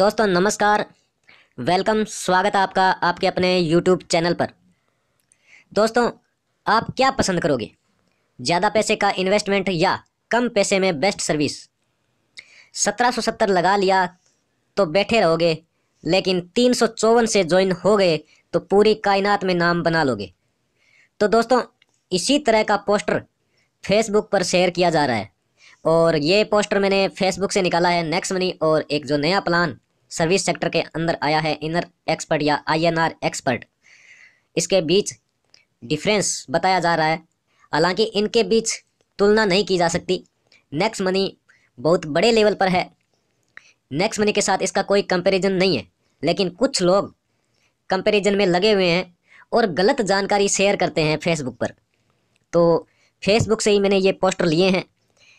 दोस्तों नमस्कार वेलकम स्वागत है आपका आपके अपने यूट्यूब चैनल पर दोस्तों आप क्या पसंद करोगे ज़्यादा पैसे का इन्वेस्टमेंट या कम पैसे में बेस्ट सर्विस सत्रह सौ सत्तर लगा लिया तो बैठे रहोगे लेकिन तीन सौ चौवन से ज्वाइन हो गए तो पूरी कायनात में नाम बना लोगे तो दोस्तों इसी तरह का पोस्टर फेसबुक पर शेयर किया जा रहा है और ये पोस्टर मैंने फेसबुक से निकाला है नेक्स्ट मनी और एक जो नया प्लान सर्विस सेक्टर के अंदर आया है इनर एक्सपर्ट या आईएनआर एक्सपर्ट इसके बीच डिफरेंस बताया जा रहा है हालांकि इनके बीच तुलना नहीं की जा सकती नेक्स्ट मनी बहुत बड़े लेवल पर है नेक्स्ट मनी के साथ इसका कोई कंपेरिजन नहीं है लेकिन कुछ लोग कंपेरिजन में लगे हुए हैं और गलत जानकारी शेयर करते हैं फेसबुक पर तो फेसबुक से ही मैंने ये पोस्टर लिए हैं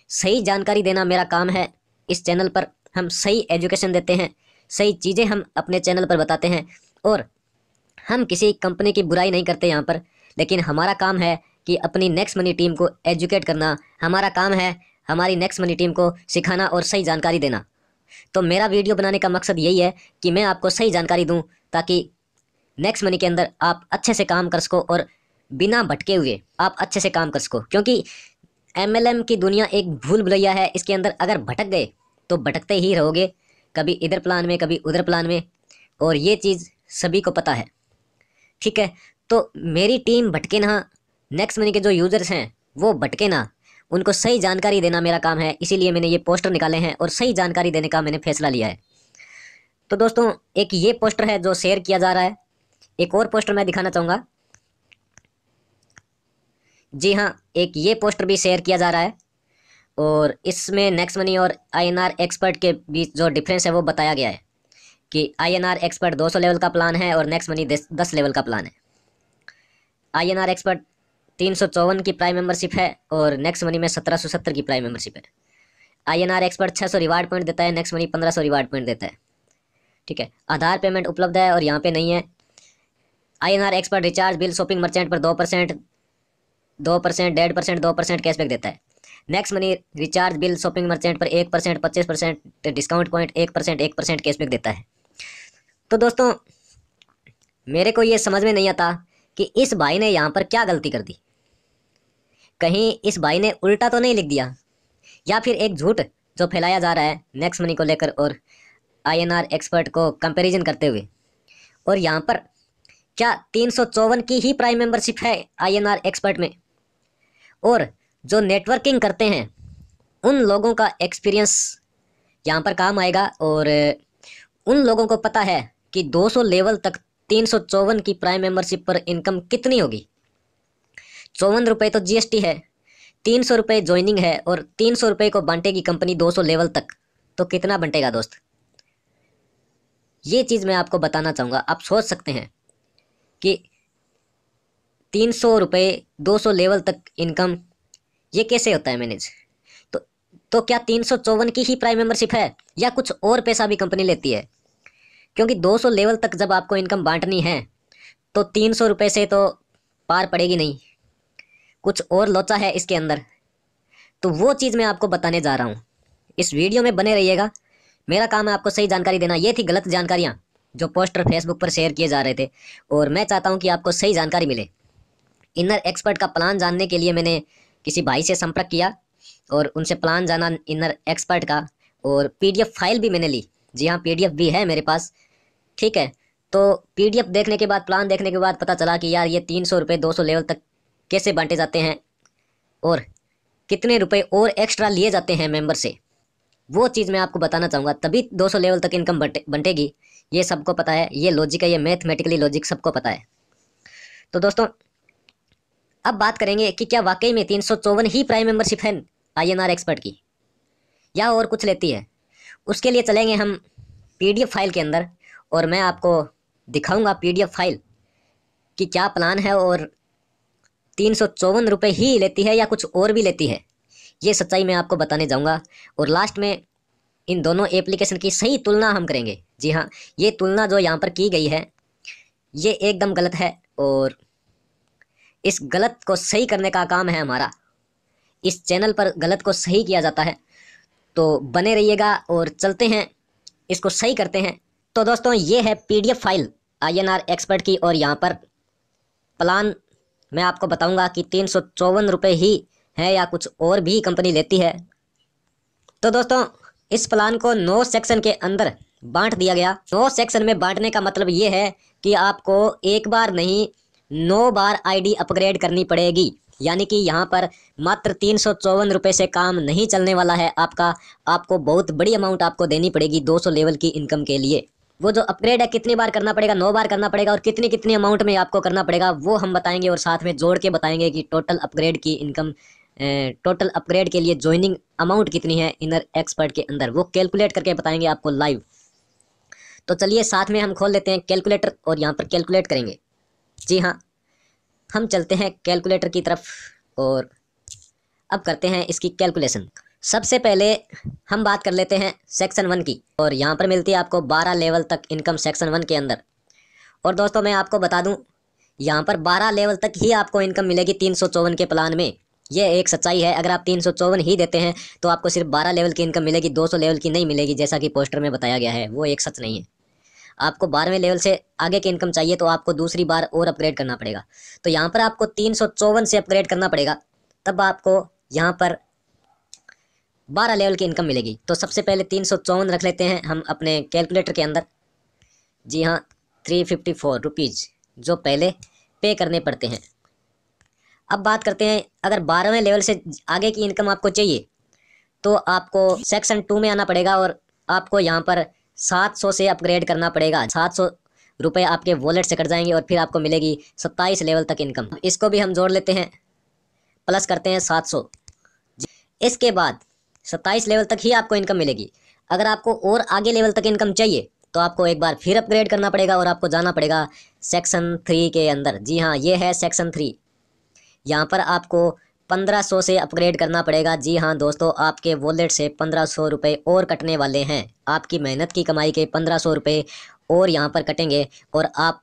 सही जानकारी देना मेरा काम है इस चैनल पर हम सही एजुकेशन देते हैं सही चीज़ें हम अपने चैनल पर बताते हैं और हम किसी कंपनी की बुराई नहीं करते यहाँ पर लेकिन हमारा काम है कि अपनी नेक्स्ट मनी टीम को एजुकेट करना हमारा काम है हमारी नेक्स्ट मनी टीम को सिखाना और सही जानकारी देना तो मेरा वीडियो बनाने का मकसद यही है कि मैं आपको सही जानकारी दूं ताकि नेक्स्ट मनी के अंदर आप अच्छे से काम कर सको और बिना भटके हुए आप अच्छे से काम कर सको क्योंकि एमएलएम की दुनिया एक भूल भुलैया है इसके अंदर अगर भटक गए तो भटकते ही रहोगे कभी इधर प्लान में कभी उधर प्लान में और ये चीज़ सभी को पता है ठीक है तो मेरी टीम भटके ना नेक्स्ट मनी के जो यूज़र्स हैं वो भटके ना उनको सही जानकारी देना मेरा काम है इसीलिए मैंने ये पोस्टर निकाले हैं और सही जानकारी देने का मैंने फैसला लिया है तो दोस्तों एक ये पोस्टर है जो शेयर किया जा रहा है एक और पोस्टर मैं दिखाना चाहूँगा जी हाँ एक ये पोस्टर भी शेयर किया जा रहा है और इसमें नेक्स्ट मनी और आईएनआर एक्सपर्ट के बीच जो डिफरेंस है वो बताया गया है कि आईएनआर एक्सपर्ट 200 लेवल का प्लान है और नेक्स्ट मनी दस लेवल का प्लान है आईएनआर एक्सपर्ट तीन सौ चौवन की प्राइम मेंबरशिप है और नेक्स्ट मनी में सत्रह सौ सत्तर की प्राइम मेंबरशिप है आई एक्सपर्ट छः सौ रिवार्ड पॉइंट देता है नेक्स्ट मनी पंद्रह सौ रिवार्ड पॉइंट देता है ठीक है आधार पेमेंट उपलब्ध है और यहाँ पर नहीं है I N R expert recharge bill shopping merchant पर दो परसेंट दो परसेंट डेढ़ परसेंट दो परसेंट कैशबैक देता है next money recharge bill shopping merchant पर एक परसेंट पच्चीस परसेंट डिस्काउंट पॉइंट एक परसेंट एक परसेंट कैशबैक देता है तो दोस्तों मेरे को ये समझ में नहीं आता कि इस भाई ने यहाँ पर क्या गलती कर दी कहीं इस भाई ने उल्टा तो नहीं लिख दिया या फिर एक झूठ जो फैलाया जा रहा है नेक्स्ट मनी को लेकर और आई एक्सपर्ट को कंपेरिजन करते हुए और यहाँ पर क्या तीन की ही प्राइम मेंबरशिप है आई एक्सपर्ट में और जो नेटवर्किंग करते हैं उन लोगों का एक्सपीरियंस यहाँ पर काम आएगा और उन लोगों को पता है कि 200 लेवल तक तीन की प्राइम मेंबरशिप पर इनकम कितनी होगी चौवन रुपये तो जीएसटी है तीन सौ रुपये ज्वाइनिंग है और तीन सौ रुपये को बांटेगी कंपनी 200 लेवल तक तो कितना बंटेगा दोस्त ये चीज़ मैं आपको बताना चाहूँगा आप सोच सकते हैं कि तीन सौ रुपये दो सौ लेवल तक इनकम ये कैसे होता है मैनेज तो तो क्या तीन सौ चौवन की ही प्राइम मेंबरशिप है या कुछ और पैसा भी कंपनी लेती है क्योंकि दो सौ लेवल तक जब आपको इनकम बांटनी है तो तीन सौ रुपये से तो पार पड़ेगी नहीं कुछ और लोचा है इसके अंदर तो वो चीज़ मैं आपको बताने जा रहा हूँ इस वीडियो में बने रहिएगा मेरा काम है आपको सही जानकारी देना ये थी गलत जानकारियाँ जो पोस्टर फेसबुक पर शेयर किए जा रहे थे और मैं चाहता हूँ कि आपको सही जानकारी मिले इनर एक्सपर्ट का प्लान जानने के लिए मैंने किसी भाई से संपर्क किया और उनसे प्लान जाना इनर एक्सपर्ट का और पीडीएफ फाइल भी मैंने ली जी हाँ पीडीएफ भी है मेरे पास ठीक है तो पीडीएफ देखने के बाद प्लान देखने के बाद पता चला कि यार ये तीन सौ रुपये दो सौ लेवल तक कैसे बांटे जाते हैं और कितने रुपए और एक्स्ट्रा लिए जाते हैं मेंबर से वो चीज़ मैं आपको बताना चाहूँगा तभी 200 लेवल तक इनकम बंटे बंटेगी ये सबको पता है ये लॉजिक है ये मैथमेटिकली लॉजिक सबको पता है तो दोस्तों अब बात करेंगे कि क्या वाकई में तीन ही प्राइम मेंबरशिप है आई एक्सपर्ट की या और कुछ लेती है उसके लिए चलेंगे हम पीडीएफ फाइल के अंदर और मैं आपको दिखाऊंगा पीडीएफ फाइल कि क्या प्लान है और तीन सौ चौवन रुपये ही लेती है या कुछ और भी लेती है ये सच्चाई मैं आपको बताने जाऊँगा और लास्ट में इन दोनों एप्लीकेशन की सही तुलना हम करेंगे जी हाँ ये तुलना जो यहाँ पर की गई है ये एकदम गलत है और इस गलत को सही करने का काम है हमारा इस चैनल पर गलत को सही किया जाता है तो बने रहिएगा और चलते हैं इसको सही करते हैं तो दोस्तों ये है पीडीएफ फाइल आईएनआर एक्सपर्ट की और यहाँ पर प्लान मैं आपको बताऊंगा कि तीन सौ चौवन रुपये ही है या कुछ और भी कंपनी लेती है तो दोस्तों इस प्लान को नौ सेक्शन के अंदर बांट दिया गया नौ सेक्शन में बांटने का मतलब ये है कि आपको एक बार नहीं नौ बार आईडी अपग्रेड करनी पड़ेगी यानी कि यहाँ पर मात्र तीन सौ चौवन रुपये से काम नहीं चलने वाला है आपका आपको बहुत बड़ी अमाउंट आपको देनी पड़ेगी 200 लेवल की इनकम के लिए वो जो अपग्रेड है कितनी बार करना पड़ेगा नौ बार करना पड़ेगा और कितनी कितनी अमाउंट में आपको करना पड़ेगा वो हम बताएंगे और साथ में जोड़ के बताएंगे कि टोटल अपग्रेड की इनकम टोटल अपग्रेड के लिए ज्वाइनिंग अमाउंट कितनी है इनर एक्सपर्ट के अंदर वो कैलकुलेट करके बताएंगे आपको लाइव तो चलिए साथ में हम खोल लेते हैं कैलकुलेटर और यहाँ पर कैलकुलेट करेंगे जी हाँ हम चलते हैं कैलकुलेटर की तरफ और अब करते हैं इसकी कैलकुलेशन सबसे पहले हम बात कर लेते हैं सेक्शन वन की और यहाँ पर मिलती है आपको बारह लेवल तक इनकम सेक्शन वन के अंदर और दोस्तों मैं आपको बता दूँ यहाँ पर बारह लेवल तक ही आपको इनकम मिलेगी तीन के प्लान में ये एक सच्चाई है अगर आप तीन ही देते हैं तो आपको सिर्फ बारह लेवल की इनकम मिलेगी दो लेवल की नहीं मिलेगी जैसा कि पोस्टर में बताया गया है वो एक सच नहीं है आपको बारहवें लेवल से आगे की इनकम चाहिए तो आपको दूसरी बार और अपग्रेड करना पड़ेगा तो यहाँ पर आपको तीन से अपग्रेड करना पड़ेगा तब आपको यहाँ पर बारह लेवल की इनकम मिलेगी तो सबसे पहले तीन सौ चौवन रख लेते हैं हम अपने कैलकुलेटर के अंदर जी हाँ थ्री फिफ्टी फोर रुपीज़ जो पहले पे करने पड़ते हैं अब बात करते हैं अगर बारहवें लेवल से आगे की इनकम आपको चाहिए तो आपको सेक्शन टू में आना पड़ेगा और आपको यहाँ पर सात सौ से अपग्रेड करना पड़ेगा सात सौ रुपये आपके वॉलेट से कट जाएंगे और फिर आपको मिलेगी सत्ताईस लेवल तक इनकम इसको भी हम जोड़ लेते हैं प्लस करते हैं सात सौ इसके बाद सत्ताईस लेवल तक ही आपको इनकम मिलेगी अगर आपको और आगे लेवल तक इनकम चाहिए तो आपको एक बार फिर अपग्रेड करना पड़ेगा और आपको जाना पड़ेगा सेक्शन थ्री के अंदर जी हाँ ये है सेक्शन थ्री यहाँ पर आपको सौ से अपग्रेड करना पड़ेगा जी हाँ दोस्तों आपके वॉलेट से पंद्रह सौ रुपये और कटने वाले हैं आपकी मेहनत की कमाई के पंद्रह सौ रुपये और यहाँ पर कटेंगे और आप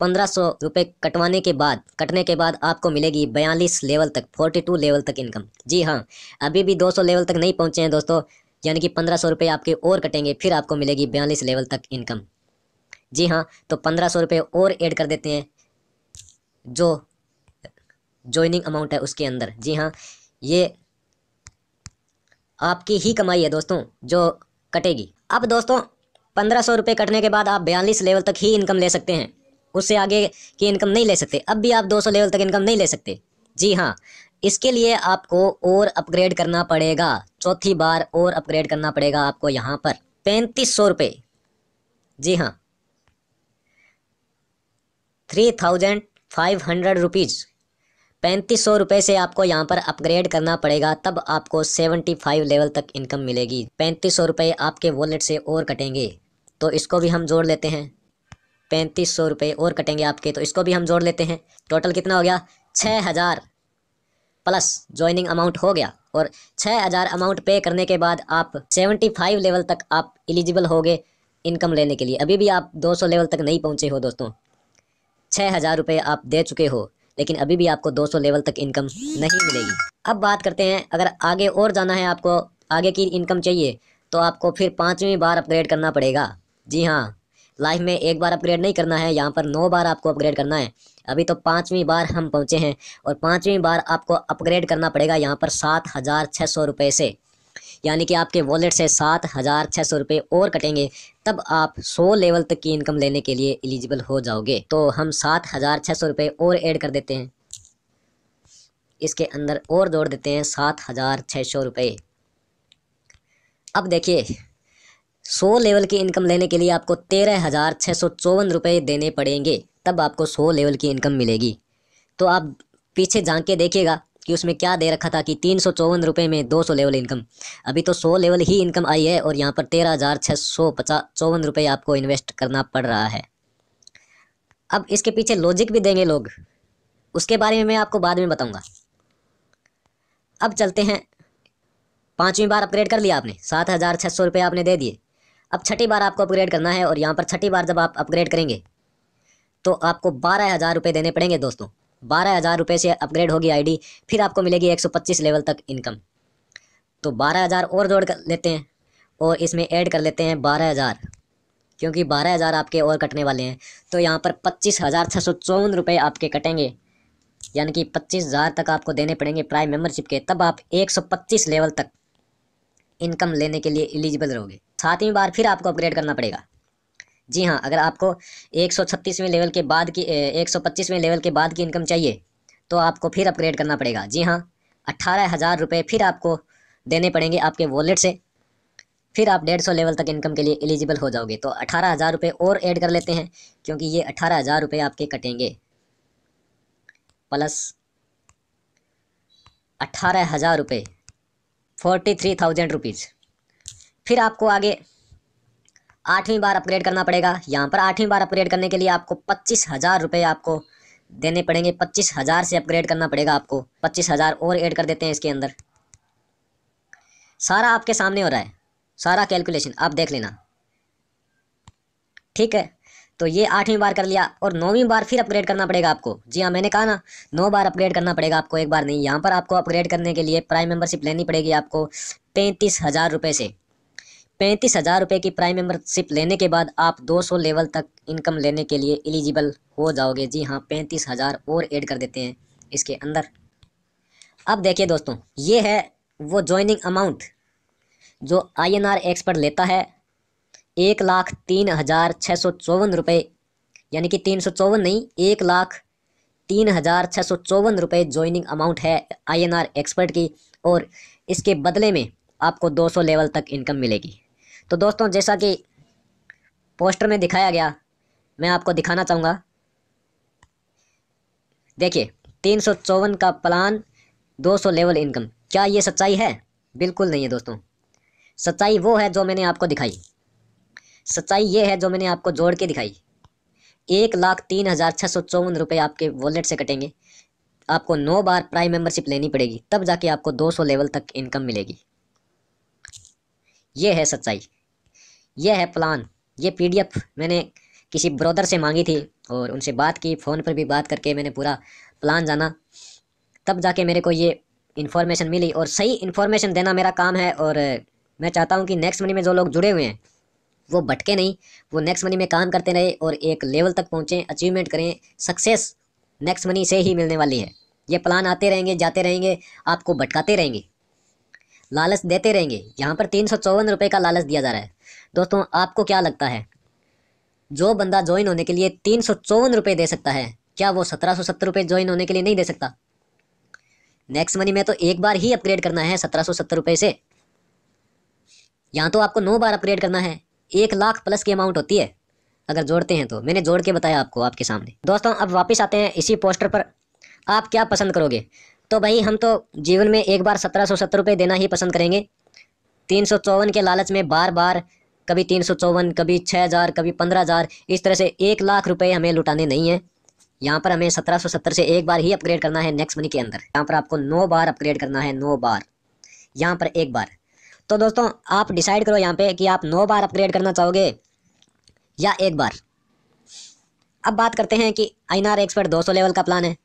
पंद्रह सौ रुपये कटवाने के बाद कटने के बाद आपको मिलेगी बयालीस लेवल तक फोर्टी टू लेवल तक इनकम जी हाँ अभी भी दो सौ लेवल तक नहीं पहुँचे हैं दोस्तों यानी कि पंद्रह सौ रुपये आपके और कटेंगे फिर आपको मिलेगी बयालीस लेवल तक इनकम जी हाँ तो पंद्रह सौ रुपये और ऐड कर देते हैं जो ज्वाइनिंग अमाउंट है उसके अंदर जी हाँ ये आपकी ही कमाई है दोस्तों जो कटेगी अब दोस्तों पंद्रह सौ रुपये कटने के बाद आप बयालीस लेवल तक ही इनकम ले सकते हैं उससे आगे की इनकम नहीं ले सकते अब भी आप दो सौ लेवल तक इनकम नहीं ले सकते जी हाँ इसके लिए आपको और अपग्रेड करना पड़ेगा चौथी बार और अपग्रेड करना पड़ेगा आपको यहाँ पर पैंतीस सौ रुपये जी हाँ three thousand five hundred rupees पैंतीस सौ रुपये से आपको यहाँ पर अपग्रेड करना पड़ेगा तब आपको सेवेंटी फाइव लेवल तक इनकम मिलेगी पैंतीस सौ रुपये आपके वॉलेट से और कटेंगे तो इसको भी हम जोड़ लेते हैं पैंतीस सौ रुपये और कटेंगे आपके तो इसको भी हम जोड़ लेते हैं टोटल कितना हो गया छः हज़ार प्लस ज्वाइनिंग अमाउंट हो गया और छः हज़ार अमाउंट पे करने के बाद आप सेवेंटी फाइव लेवल तक आप एलिजिबल हो गए इनकम लेने के लिए अभी भी आप दो सौ लेवल तक नहीं पहुँचे हो दोस्तों छः हज़ार रुपये आप दे चुके हो लेकिन अभी भी आपको 200 लेवल तक इनकम नहीं मिलेगी अब बात करते हैं अगर आगे और जाना है आपको आगे की इनकम चाहिए तो आपको फिर पाँचवीं बार अपग्रेड करना पड़ेगा जी हाँ लाइफ में एक बार अपग्रेड नहीं करना है यहाँ पर नौ बार आपको अपग्रेड करना है अभी तो पाँचवीं बार हम पहुँचे हैं और पाँचवीं बार आपको अपग्रेड करना पड़ेगा यहाँ पर सात हज़ार छः सौ रुपये से यानी कि आपके वॉलेट से सात हज़ार छः सौ रुपये और कटेंगे तब आप सौ लेवल तक की इनकम लेने के लिए एलिजिबल हो जाओगे तो हम सात हज़ार छः सौ रुपये और ऐड कर देते हैं इसके अंदर और जोड़ देते हैं सात हज़ार छः सौ रुपये अब देखिए सौ लेवल की इनकम लेने के लिए आपको तेरह हज़ार छः सौ चौवन रुपये देने पड़ेंगे तब आपको सौ लेवल की इनकम मिलेगी तो आप पीछे झाँक के देखिएगा कि उसमें क्या दे रखा था कि तीन सौ चौवन रुपये में दो सौ लेवल इनकम अभी तो सौ लेवल ही इनकम आई है और यहाँ पर तेरह हज़ार छः सौ पचास चौवन रुपये आपको इन्वेस्ट करना पड़ रहा है अब इसके पीछे लॉजिक भी देंगे लोग उसके बारे में मैं आपको बाद में बताऊँगा अब चलते हैं पाँचवीं बार अपग्रेड कर लिया आपने सात हज़ार छः सौ रुपये आपने दे दिए अब छठी बार आपको अपग्रेड करना है और यहाँ पर छठी बार जब आप अपग्रेड करेंगे तो आपको बारह हज़ार रुपये देने पड़ेंगे दोस्तों बारह हज़ार रुपये से अपग्रेड होगी आईडी फिर आपको मिलेगी 125 लेवल तक इनकम तो बारह हज़ार और जोड़ कर लेते हैं और इसमें ऐड कर लेते हैं बारह हज़ार क्योंकि बारह हज़ार आपके और कटने वाले हैं तो यहाँ पर पच्चीस हज़ार छः सौ चौवन रुपये आपके कटेंगे यानी कि पच्चीस हज़ार तक आपको देने पड़ेंगे प्राइम मेम्बरशिप के तब आप एक सौ पच्चीस लेवल तक इनकम लेने के लिए एलिजिबल रहोगे सातवीं बार फिर आपको अपग्रेड करना पड़ेगा जी हाँ अगर आपको एक सौ लेवल के बाद की एक सौ लेवल के बाद की इनकम चाहिए तो आपको फिर अपग्रेड करना पड़ेगा जी हाँ अट्ठारह हज़ार रुपये फिर आपको देने पड़ेंगे आपके वॉलेट से फिर आप डेढ़ सौ लेवल तक इनकम के लिए एलिजिबल हो जाओगे तो अठारह हज़ार रुपये और ऐड कर लेते हैं क्योंकि ये अट्ठारह हज़ार रुपये आपके कटेंगे प्लस अट्ठारह हज़ार रुपये फोर्टी थ्री थाउजेंड रुपीज़ फिर आपको आगे आठवीं बार अपग्रेड करना पड़ेगा यहाँ पर आठवीं बार अपग्रेड करने के लिए आपको पच्चीस हज़ार रुपये आपको देने पड़ेंगे पच्चीस हज़ार से अपग्रेड करना पड़ेगा आपको पच्चीस हज़ार और ऐड कर देते हैं इसके अंदर सारा आपके सामने हो रहा है सारा कैलकुलेशन आप देख लेना ठीक है तो ये आठवीं बार कर लिया और नौवीं बार फिर अपग्रेड करना पड़ेगा आपको जी हाँ मैंने कहा ना नौ बार अपग्रेड करना पड़ेगा आपको एक बार नहीं यहाँ पर आपको अपग्रेड करने के लिए प्राइम मेंबरशिप लेनी पड़ेगी आपको पैंतीस हज़ार रुपये से पैंतीस हज़ार रुपये की प्राइम मेंबरशिप लेने के बाद आप 200 लेवल तक इनकम लेने के लिए एलिजिबल हो जाओगे जी हाँ पैंतीस हज़ार और ऐड कर देते हैं इसके अंदर अब देखिए दोस्तों ये है वो ज्वाइनिंग अमाउंट जो आई एन आर एक्सपर्ट लेता है एक लाख तीन हज़ार छः सौ चौवन रुपये यानी कि तीन सौ चौवन नहीं एक लाख तीन हज़ार छः सौ चौवन रुपये ज्वाइनिंग अमाउंट है आई एन आर एक्सपर्ट की और इसके बदले में आपको 200 लेवल तक इनकम मिलेगी तो दोस्तों जैसा कि पोस्टर में दिखाया गया मैं आपको दिखाना चाहूँगा देखिए तीन सौ चौवन का प्लान दो सौ लेवल इनकम क्या ये सच्चाई है बिल्कुल नहीं है दोस्तों सच्चाई वो है जो मैंने आपको दिखाई सच्चाई ये है जो मैंने आपको जोड़ के दिखाई एक लाख तीन हज़ार छः सौ चौवन रुपये आपके वॉलेट से कटेंगे आपको नौ बार प्राइम मेंबरशिप लेनी पड़ेगी तब जाके आपको दो सौ लेवल तक इनकम मिलेगी ये है सच्चाई यह है प्लान ये पीडीएफ मैंने किसी ब्रोदर से मांगी थी और उनसे बात की फ़ोन पर भी बात करके मैंने पूरा प्लान जाना तब जाके मेरे को ये इन्फॉर्मेशन मिली और सही इन्फॉर्मेशन देना मेरा काम है और मैं चाहता हूँ कि नेक्स्ट मनी में जो लोग जुड़े हुए हैं वो भटके नहीं वो नेक्स्ट मनी में काम करते रहे और एक लेवल तक पहुँचें अचीवमेंट करें सक्सेस नेक्स्ट मनी से ही मिलने वाली है ये प्लान आते रहेंगे जाते रहेंगे आपको भटकाते रहेंगे लालच देते रहेंगे यहाँ पर तीन सौ चौवन रुपये का लालच दिया जा रहा है दोस्तों आपको क्या लगता है जो बंदा ज्वाइन होने के लिए तीन सौ चौवन रुपये दे सकता है क्या वो सत्रह सौ सत्तर रुपये ज्वाइन होने के लिए नहीं दे सकता नेक्स्ट मनी में तो एक बार ही अपग्रेड करना है सत्रह सौ सत्तर रुपये से यहाँ तो आपको नौ बार अपग्रेड करना है एक लाख प्लस की अमाउंट होती है अगर जोड़ते हैं तो मैंने जोड़ के बताया आपको आपके सामने दोस्तों अब वापस आते हैं इसी पोस्टर पर आप क्या पसंद करोगे तो भाई हम तो जीवन में एक बार सत्रह सौ सत्तर रुपये देना ही पसंद करेंगे तीन सौ चौवन के लालच में बार बार कभी तीन सौ चौवन कभी छः हज़ार कभी पंद्रह हज़ार इस तरह से एक लाख रुपए हमें लुटाने नहीं हैं यहाँ पर हमें सत्रह सौ सत्तर से एक बार ही अपग्रेड करना है नेक्स्ट मनी के अंदर यहाँ पर आपको नौ बार अपग्रेड करना है नौ बार यहाँ पर एक बार तो दोस्तों आप डिसाइड करो यहाँ पर कि आप नौ बार अपग्रेड करना चाहोगे या एक बार अब बात करते हैं कि आई एन एक्सपर्ट सौ लेवल का प्लान है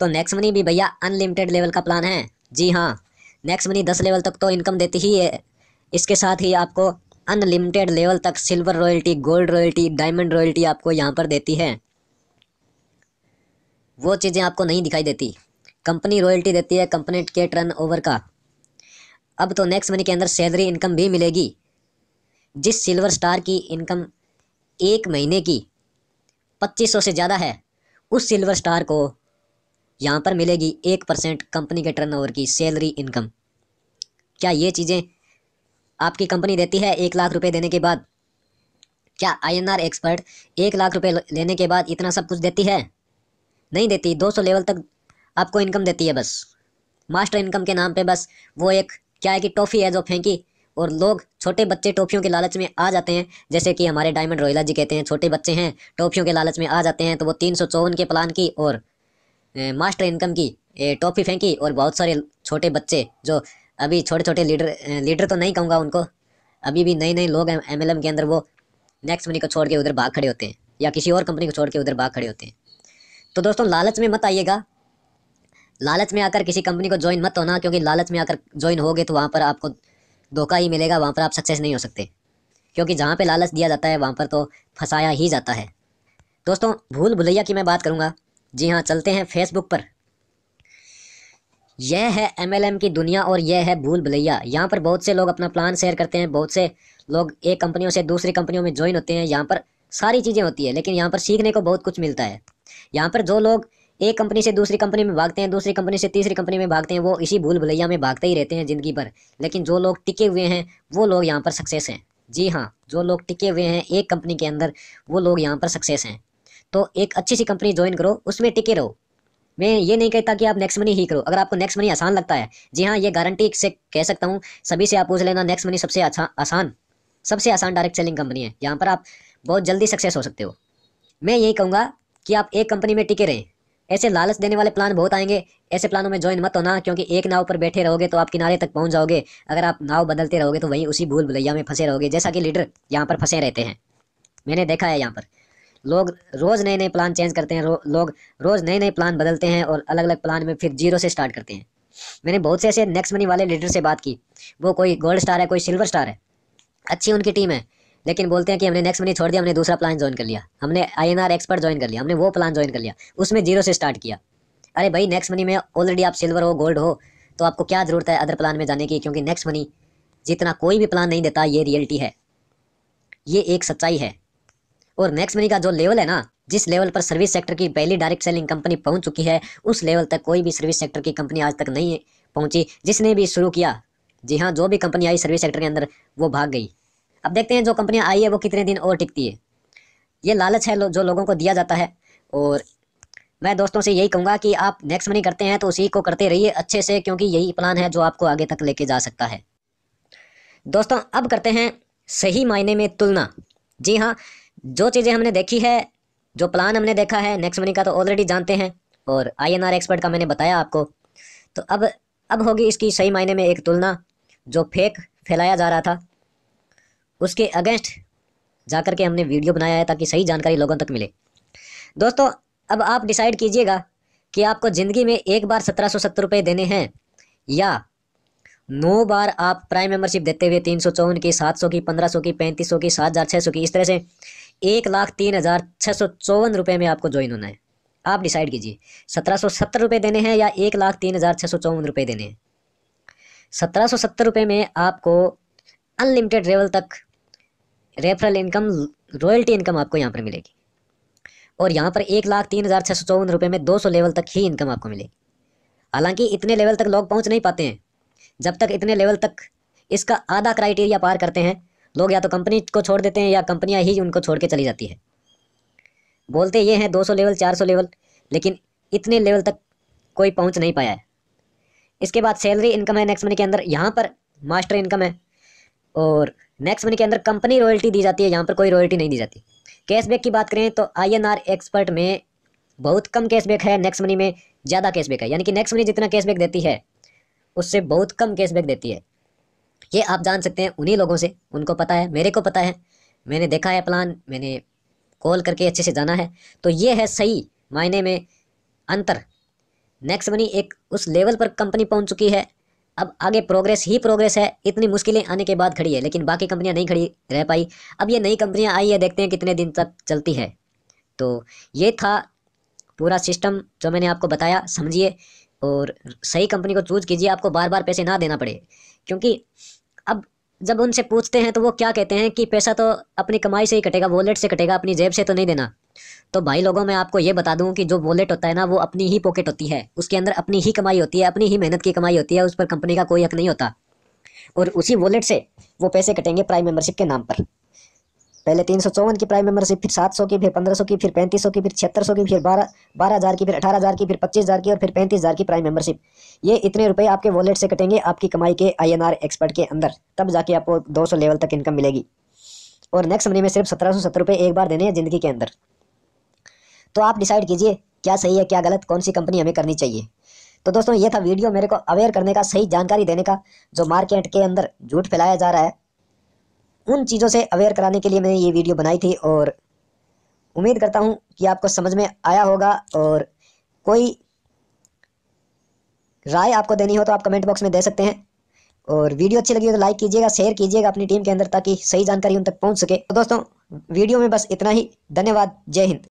तो नेक्स्ट मनी भी भैया अनलिमिटेड लेवल का प्लान है जी हाँ नेक्स्ट मनी दस लेवल तक तो इनकम देती ही है इसके साथ ही आपको अनलिमिटेड लेवल तक silver royalty gold royalty diamond royalty आपको यहाँ पर देती है वो चीज़ें आपको नहीं दिखाई देती कंपनी रॉयल्टी देती है कंपनी के टर्न ओवर का अब तो नेक्स्ट मनी के अंदर सैलरी इनकम भी मिलेगी जिस सिल्वर स्टार की इनकम एक महीने की 2500 से ज़्यादा है उस सिल्वर स्टार को यहाँ पर मिलेगी एक परसेंट कंपनी के टर्नओवर की सैलरी इनकम क्या ये चीज़ें आपकी कंपनी देती है एक लाख रुपए देने के बाद क्या आईएनआर एक्सपर्ट एक लाख रुपए लेने के बाद इतना सब कुछ देती है नहीं देती 200 लेवल तक आपको इनकम देती है बस मास्टर इनकम के नाम पे बस वो एक क्या है कि टॉफ़ी है जो फेंकी और लोग छोटे बच्चे टॉफियों के लालच में आ जाते हैं जैसे कि हमारे डायमंड रोयला जी कहते हैं छोटे बच्चे हैं टॉफियों के लालच में आ जाते हैं तो वो तीन के प्लान की और मास्टर इनकम की टॉफ़ी फेंकी और बहुत सारे छोटे बच्चे जो अभी छोटे छोटे लीडर लीडर तो नहीं कहूँगा उनको अभी भी नए नए लोग हैं एम के अंदर वो नेक्स्ट मनी को छोड़ के उधर भाग खड़े होते हैं या किसी और कंपनी को छोड़ के उधर भाग खड़े होते हैं तो दोस्तों लालच में मत आइएगा लालच में आकर किसी कंपनी को ज्वाइन मत होना क्योंकि लालच में आकर ज्वाइन हो गए तो वहाँ पर आपको धोखा ही मिलेगा वहाँ पर आप सक्सेस नहीं हो सकते क्योंकि जहाँ पर लालच दिया जाता है वहाँ पर तो फंसाया ही जाता है दोस्तों भूल भुलैया की मैं बात करूँगा जी हाँ चलते हैं फेसबुक पर यह है एमएलएम की दुनिया और यह है भूल भलैया यहाँ पर बहुत से लोग अपना प्लान शेयर करते हैं बहुत से लोग एक कंपनियों से दूसरी कंपनियों में ज्वाइन होते हैं यहाँ पर सारी चीज़ें होती है लेकिन यहाँ पर सीखने को बहुत कुछ मिलता है यहाँ पर जो लोग एक कंपनी से दूसरी कंपनी में भागते हैं दूसरी कंपनी से तीसरी कंपनी में भागते हैं वो इसी भूल भलैया में भागते ही रहते हैं ज़िंदगी भर लेकिन जो लोग टिके हुए हैं वो लोग यहाँ पर सक्सेस हैं जी हाँ जो लोग टिके हुए हैं एक कंपनी के अंदर वो लोग यहाँ पर सक्सेस हैं तो एक अच्छी सी कंपनी ज्वाइन करो उसमें टिके रहो मैं ये नहीं कहता कि आप नेक्स्ट मनी ही करो अगर आपको नेक्स्ट मनी आसान लगता है जी हाँ ये गारंटी से कह सकता हूँ सभी से आप पूछ लेना नेक्स्ट मनी सबसे अच्छा आसान सबसे आसान डायरेक्ट सेलिंग कंपनी है यहाँ पर आप बहुत जल्दी सक्सेस हो सकते हो मैं यही कहूँगा कि आप एक कंपनी में टिके रहें ऐसे लालच देने वाले प्लान बहुत आएंगे ऐसे प्लानों में ज्वाइन मत होना क्योंकि एक नाव पर बैठे रहोगे तो आप किनारे तक पहुंच जाओगे अगर आप नाव बदलते रहोगे तो वहीं उसी भूल भुलैया में फंसे रहोगे जैसा कि लीडर यहाँ पर फंसे रहते हैं मैंने देखा है यहाँ पर लोग रोज़ नए नए प्लान चेंज करते हैं रो, लोग रोज़ नए नए प्लान बदलते हैं और अलग अलग प्लान में फिर जीरो से स्टार्ट करते हैं मैंने बहुत से ऐसे नेक्स्ट मनी वाले लीडर से बात की वो कोई गोल्ड स्टार है कोई सिल्वर स्टार है अच्छी उनकी टीम है लेकिन बोलते हैं कि हमने नेक्स्ट मनी छोड़ दिया हमने दूसरा प्लान ज्वाइन कर लिया हमने I N R expert join कर लिया हमने वो प्लान ज्वाइन कर लिया उसमें जीरो से स्टार्ट किया अरे भाई नेक्स्ट मनी में ऑलरेडी आप सिल्वर हो गोल्ड हो तो आपको क्या ज़रूरत है अदर प्लान में जाने की क्योंकि नेक्स्ट मनी जितना कोई भी प्लान नहीं देता ये रियलिटी है ये एक सच्चाई है और मैक्स मनी का जो लेवल है ना जिस लेवल पर सर्विस सेक्टर की पहली डायरेक्ट सेलिंग कंपनी पहुंच चुकी है उस लेवल तक कोई भी सर्विस सेक्टर की कंपनी आज तक नहीं पहुंची जिसने भी शुरू किया जी हाँ जो भी कंपनी आई सर्विस सेक्टर के अंदर वो भाग गई अब देखते हैं जो कंपनियाँ आई है वो कितने दिन और टिकती है ये लालच है जो लोगों को दिया जाता है और मैं दोस्तों से यही कहूँगा कि आप नेक्स्ट मनी करते हैं तो उसी को करते रहिए अच्छे से क्योंकि यही प्लान है जो आपको आगे तक लेके जा सकता है दोस्तों अब करते हैं सही मायने में तुलना जी हाँ जो चीज़ें हमने देखी है जो प्लान हमने देखा है नेक्स्ट मनी का तो ऑलरेडी जानते हैं और आईएनआर एक्सपर्ट का मैंने बताया आपको तो अब अब होगी इसकी सही मायने में एक तुलना जो फेक फैलाया जा रहा था उसके अगेंस्ट जाकर के हमने वीडियो बनाया है ताकि सही जानकारी लोगों तक मिले दोस्तों अब आप डिसाइड कीजिएगा कि आपको ज़िंदगी में एक बार सत्रह सौ सत्तर रुपये देने हैं या नौ बार आप प्राइम मेंबरशिप देते हुए तीन सौ चौवन की सात सौ की पंद्रह सौ की पैंतीस सौ की सात हज़ार छः सौ की इस तरह से एक लाख तीन हज़ार छः सौ चौवन रुपये में आपको ज्वाइन होना है आप डिसाइड कीजिए सत्रह सौ सत्तर रुपये देने हैं या एक लाख तीन हज़ार छः सौ चौवन रुपये देने हैं सत्रह सौ सत्तर रुपये में आपको अनलिमिटेड लेवल तक रेफरल इनकम रॉयल्टी इनकम आपको यहाँ पर मिलेगी और यहाँ पर एक लाख तीन हज़ार छः सौ चौवन रुपये में दो सौ लेवल तक ही इनकम आपको मिलेगी हालांकि इतने लेवल तक लोग पहुँच नहीं पाते हैं जब तक इतने लेवल तक इसका आधा क्राइटेरिया पार करते हैं लोग या तो कंपनी को छोड़ देते हैं या कंपनियाँ ही उनको छोड़ के चली जाती है बोलते ये हैं 200 लेवल 400 लेवल लेकिन इतने लेवल तक कोई पहुंच नहीं पाया है इसके बाद सैलरी इनकम है नेक्स्ट मनी के अंदर यहाँ पर मास्टर इनकम है और नेक्स्ट मनी के अंदर कंपनी रॉयल्टी दी जाती है यहाँ पर कोई रॉयल्टी नहीं दी जाती कैशबैक की बात करें तो आईएनआर एक्सपर्ट में बहुत कम कैशबैक है नेक्स्ट मनी में ज़्यादा कैशबैक है यानी कि नेक्स्ट मनी जितना कैशबैक देती है उससे बहुत कम कैशबैक देती है ये आप जान सकते हैं उन्हीं लोगों से उनको पता है मेरे को पता है मैंने देखा है प्लान मैंने कॉल करके अच्छे से जाना है तो ये है सही मायने में अंतर नेक्स्ट मनी एक उस लेवल पर कंपनी पहुंच चुकी है अब आगे प्रोग्रेस ही प्रोग्रेस है इतनी मुश्किलें आने के बाद खड़ी है लेकिन बाकी कंपनियां नहीं खड़ी रह पाई अब ये नई कंपनियां आई है देखते हैं कितने दिन तक चलती है तो ये था पूरा सिस्टम जो मैंने आपको बताया समझिए और सही कंपनी को चूज कीजिए आपको बार बार पैसे ना देना पड़े क्योंकि अब जब उनसे पूछते हैं तो वो क्या कहते हैं कि पैसा तो अपनी कमाई से ही कटेगा वॉलेट से कटेगा अपनी जेब से तो नहीं देना तो भाई लोगों मैं आपको ये बता दूं कि जो वॉलेट होता है ना वो अपनी ही पॉकेट होती है उसके अंदर अपनी ही कमाई होती है अपनी ही मेहनत की कमाई होती है उस पर कंपनी का कोई हक नहीं होता और उसी वॉलेट से वो पैसे कटेंगे प्राइम मेंबरशिप के नाम पर पहले तीन सौ चौवन की प्राइम मेंबरशिप फिर सात सौ की फिर पंद्रह सौ की फिर पैंतीस सौ की फिर छिहत्तर सौ की फिर बारह बारह हज़ार की फिर अठारह हज़ार की फिर पच्चीस हज़ार की और फिर पैंतीस हज़ार की प्राइम मेंबरशिप ये इतने रुपए आपके वॉलेट से कटेंगे आपकी कमाई के आर एक्सपर्ट के अंदर तब जाके आपको दो सौ लेवल तक इनकम मिलेगी और नेक्स्ट महीने में सिर्फ सत्रह सौ सत्तर रुपये एक बार देने हैं ज़िंदगी के अंदर तो आप डिसाइड कीजिए क्या सही है क्या गलत कौन सी कंपनी हमें करनी चाहिए तो दोस्तों ये था वीडियो मेरे को अवेयर करने का सही जानकारी देने का जो मार्केट के अंदर झूठ फैलाया जा रहा है उन चीज़ों से अवेयर कराने के लिए मैंने ये वीडियो बनाई थी और उम्मीद करता हूँ कि आपको समझ में आया होगा और कोई राय आपको देनी हो तो आप कमेंट बॉक्स में दे सकते हैं और वीडियो अच्छी लगी हो तो लाइक कीजिएगा शेयर कीजिएगा अपनी टीम के अंदर ताकि सही जानकारी उन तक पहुँच सके तो दोस्तों वीडियो में बस इतना ही धन्यवाद जय हिंद